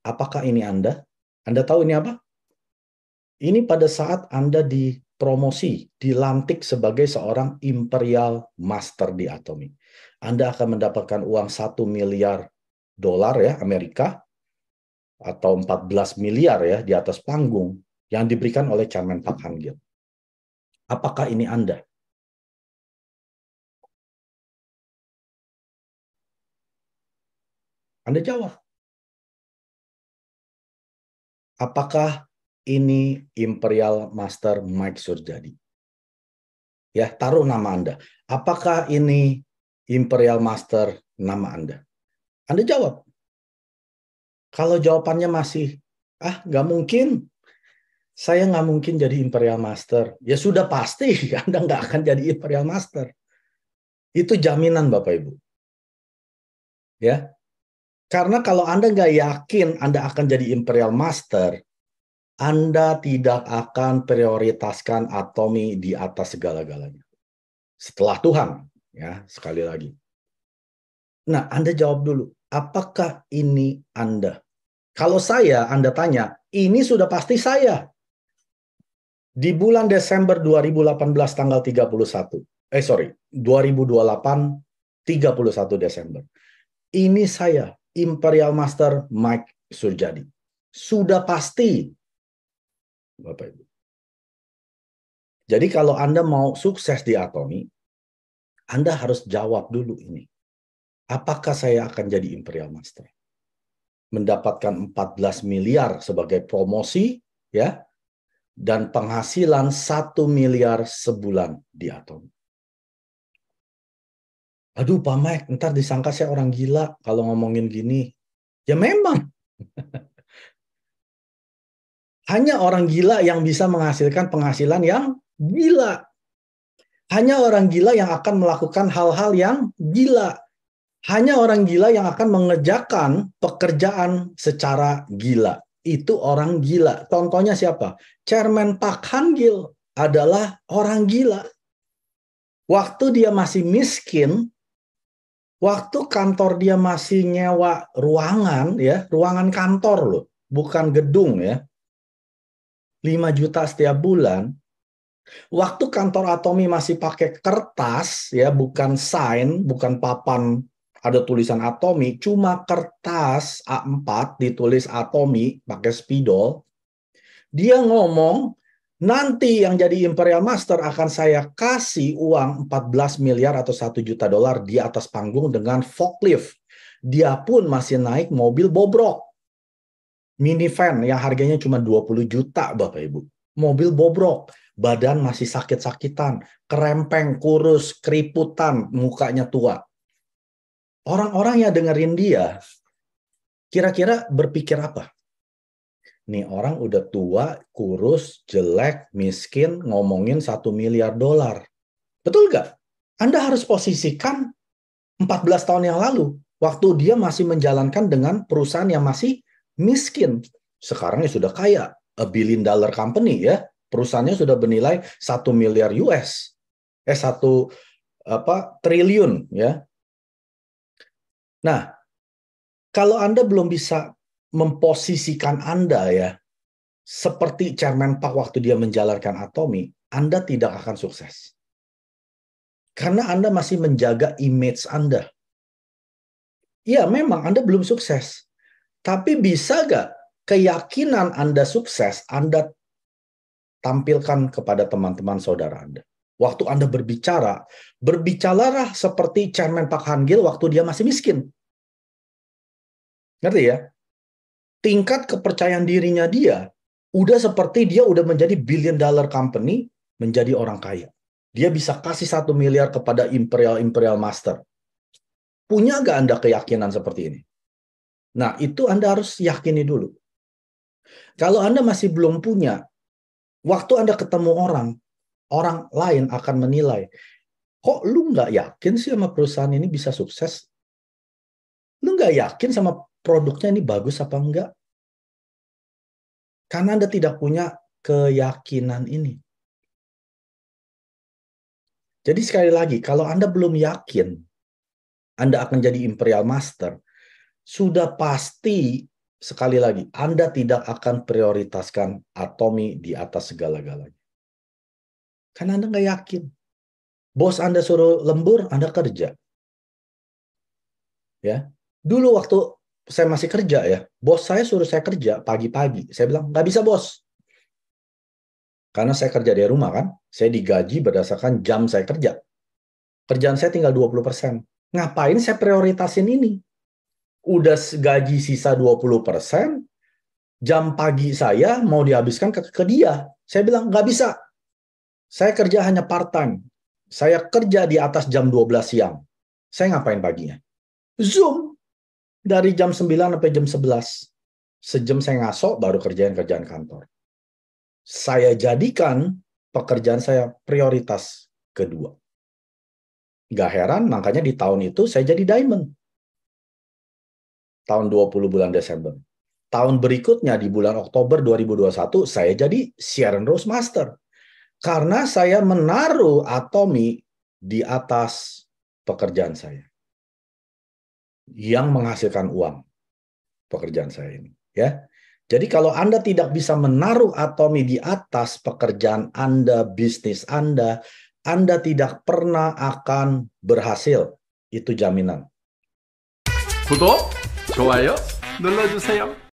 Apakah ini Anda? Anda tahu ini apa? Ini pada saat Anda dipromosi, dilantik sebagai seorang imperial master di Atomic. Anda akan mendapatkan uang 1 miliar dolar ya Amerika atau 14 miliar ya di atas panggung yang diberikan oleh Chairman Park Han Gil. Apakah ini Anda? Anda jawab. Apakah ini Imperial Master Mike Surjadi? Ya, taruh nama Anda. Apakah ini Imperial Master nama Anda? Anda jawab. Kalau jawabannya masih, ah nggak mungkin, saya nggak mungkin jadi Imperial Master. Ya sudah pasti Anda nggak akan jadi Imperial Master. Itu jaminan Bapak Ibu. Ya, karena kalau Anda nggak yakin Anda akan jadi Imperial Master, Anda tidak akan prioritaskan atomi di atas segala-galanya. Setelah Tuhan, ya sekali lagi. Nah, Anda jawab dulu, apakah ini Anda? Kalau saya, Anda tanya, ini sudah pasti saya. Di bulan Desember 2018 tanggal 31, eh sorry, 2028 31 Desember. Ini saya, Imperial Master Mike Surjadi. Sudah pasti. Bapak Ibu. Jadi kalau Anda mau sukses di Atomi, Anda harus jawab dulu ini. Apakah saya akan jadi Imperial Master? Mendapatkan 14 miliar sebagai promosi, ya, dan penghasilan 1 miliar sebulan di Atomi aduh Pak Mike ntar disangka saya orang gila kalau ngomongin gini ya memang hanya orang gila yang bisa menghasilkan penghasilan yang gila hanya orang gila yang akan melakukan hal-hal yang gila hanya orang gila yang akan mengerjakan pekerjaan secara gila itu orang gila. Contohnya siapa? Chairman pak Hangil adalah orang gila. Waktu dia masih miskin, waktu kantor dia masih nyewa ruangan ya, ruangan kantor loh, bukan gedung ya. 5 juta setiap bulan. Waktu kantor Atomi masih pakai kertas ya, bukan sign, bukan papan ada tulisan Atomi, cuma kertas A4 ditulis Atomi pakai spidol. Dia ngomong Nanti yang jadi Imperial Master akan saya kasih uang 14 miliar atau 1 juta dolar di atas panggung dengan forklift. Dia pun masih naik mobil bobrok. Minivan yang harganya cuma 20 juta Bapak Ibu. Mobil bobrok, badan masih sakit-sakitan, kerempeng, kurus, keriputan, mukanya tua. Orang-orang yang dengerin dia kira-kira berpikir apa? nih orang udah tua, kurus, jelek, miskin, ngomongin satu miliar dolar. Betul nggak? Anda harus posisikan 14 tahun yang lalu, waktu dia masih menjalankan dengan perusahaan yang masih miskin. Sekarang ya sudah kaya, a billion dollar company ya. Perusahaannya sudah bernilai satu miliar US. Eh satu apa triliun ya. Nah, kalau Anda belum bisa memposisikan Anda ya, seperti Chairman Pak waktu dia menjalankan Atomi, Anda tidak akan sukses. Karena Anda masih menjaga image Anda. Ya memang Anda belum sukses. Tapi bisa gak keyakinan Anda sukses, Anda tampilkan kepada teman-teman saudara Anda. Waktu Anda berbicara, berbicaralah seperti Chairman Pak Hangil waktu dia masih miskin. Ngerti ya? tingkat kepercayaan dirinya dia udah seperti dia udah menjadi billion dollar company, menjadi orang kaya. Dia bisa kasih satu miliar kepada imperial-imperial master. Punya nggak Anda keyakinan seperti ini? Nah, itu Anda harus yakini dulu. Kalau Anda masih belum punya, waktu Anda ketemu orang, orang lain akan menilai, kok lu nggak yakin sih sama perusahaan ini bisa sukses? Lu nggak yakin sama produknya ini bagus apa enggak? Karena Anda tidak punya keyakinan ini. Jadi sekali lagi, kalau Anda belum yakin Anda akan jadi imperial master, sudah pasti sekali lagi Anda tidak akan prioritaskan atomi di atas segala-galanya. Karena Anda nggak yakin. Bos Anda suruh lembur, Anda kerja. Ya, dulu waktu saya masih kerja ya, bos saya suruh saya kerja pagi-pagi. Saya bilang, nggak bisa bos. Karena saya kerja dari rumah kan, saya digaji berdasarkan jam saya kerja. Kerjaan saya tinggal 20%. Ngapain saya prioritasin ini? Udah gaji sisa 20%, jam pagi saya mau dihabiskan ke, ke dia. Saya bilang, nggak bisa. Saya kerja hanya part-time. Saya kerja di atas jam 12 siang. Saya ngapain paginya? Zoom, dari jam 9 sampai jam 11. Sejam saya ngaso baru kerjaan kerjaan kantor. Saya jadikan pekerjaan saya prioritas kedua. Gak heran makanya di tahun itu saya jadi diamond. Tahun 20 bulan Desember. Tahun berikutnya di bulan Oktober 2021 saya jadi Sharon Rose Master. Karena saya menaruh Atomi di atas pekerjaan saya yang menghasilkan uang pekerjaan saya ini ya jadi kalau Anda tidak bisa menaruh Atomi di atas pekerjaan Anda, bisnis Anda, Anda tidak pernah akan berhasil. Itu jaminan. 구독, 좋아요 눌러주세요.